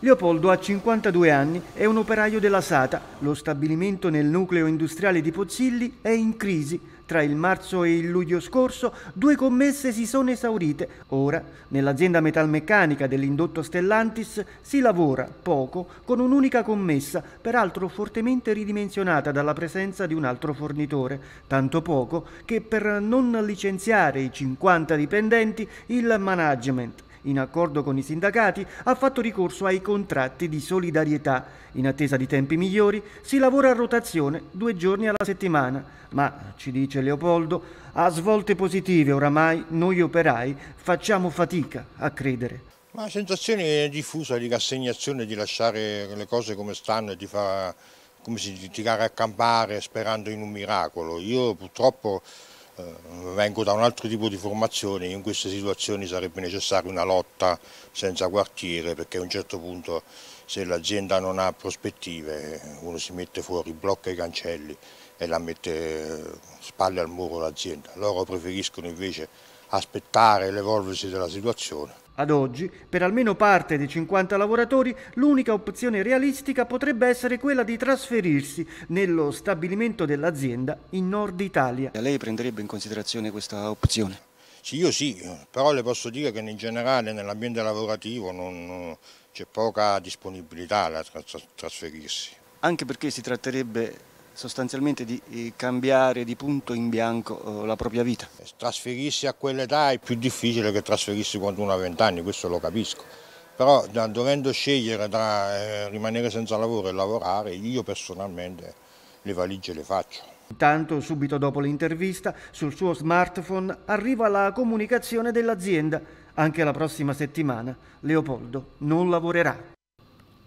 Leopoldo ha 52 anni, è un operaio della SATA. Lo stabilimento nel nucleo industriale di Pozzilli è in crisi. Tra il marzo e il luglio scorso due commesse si sono esaurite. Ora, nell'azienda metalmeccanica dell'indotto Stellantis si lavora poco con un'unica commessa, peraltro fortemente ridimensionata dalla presenza di un altro fornitore, tanto poco che per non licenziare i 50 dipendenti il management in accordo con i sindacati, ha fatto ricorso ai contratti di solidarietà. In attesa di tempi migliori si lavora a rotazione due giorni alla settimana, ma, ci dice Leopoldo, a svolte positive oramai noi operai facciamo fatica a credere. La sensazione diffusa di rassegnazione, di lasciare le cose come stanno e di fare come si dice, tirare a campare sperando in un miracolo. Io purtroppo eh, vengo da un altro tipo di formazione, in queste situazioni sarebbe necessaria una lotta senza quartiere perché a un certo punto se l'azienda non ha prospettive uno si mette fuori, blocca i cancelli e la mette eh, spalle al muro l'azienda. Loro preferiscono invece aspettare l'evolversi della situazione. Ad oggi, per almeno parte dei 50 lavoratori, l'unica opzione realistica potrebbe essere quella di trasferirsi nello stabilimento dell'azienda in Nord Italia. Lei prenderebbe in considerazione questa opzione? Sì, io sì, però le posso dire che in generale nell'ambiente lavorativo c'è poca disponibilità a trasferirsi. Anche perché si tratterebbe sostanzialmente di eh, cambiare di punto in bianco eh, la propria vita. Eh, trasferirsi a quell'età è più difficile che trasferirsi quando uno ha 20 anni, questo lo capisco. Però da, dovendo scegliere tra rimanere senza lavoro e lavorare, io personalmente le valigie le faccio. Intanto, subito dopo l'intervista, sul suo smartphone arriva la comunicazione dell'azienda. Anche la prossima settimana Leopoldo non lavorerà.